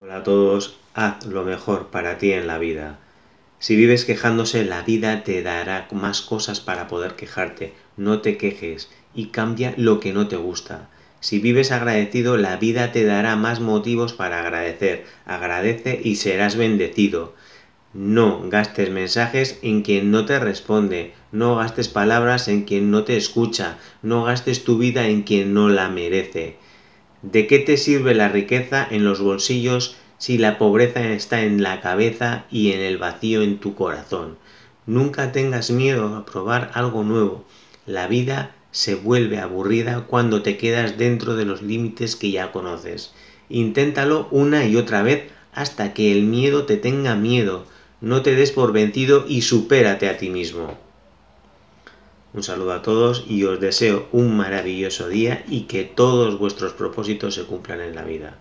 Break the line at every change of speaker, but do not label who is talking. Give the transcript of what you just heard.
Hola a todos, haz lo mejor para ti en la vida. Si vives quejándose, la vida te dará más cosas para poder quejarte. No te quejes y cambia lo que no te gusta. Si vives agradecido, la vida te dará más motivos para agradecer. Agradece y serás bendecido. No gastes mensajes en quien no te responde, no gastes palabras en quien no te escucha, no gastes tu vida en quien no la merece. ¿De qué te sirve la riqueza en los bolsillos si la pobreza está en la cabeza y en el vacío en tu corazón? Nunca tengas miedo a probar algo nuevo. La vida se vuelve aburrida cuando te quedas dentro de los límites que ya conoces. Inténtalo una y otra vez hasta que el miedo te tenga miedo. No te des por vencido y supérate a ti mismo. Un saludo a todos y os deseo un maravilloso día y que todos vuestros propósitos se cumplan en la vida.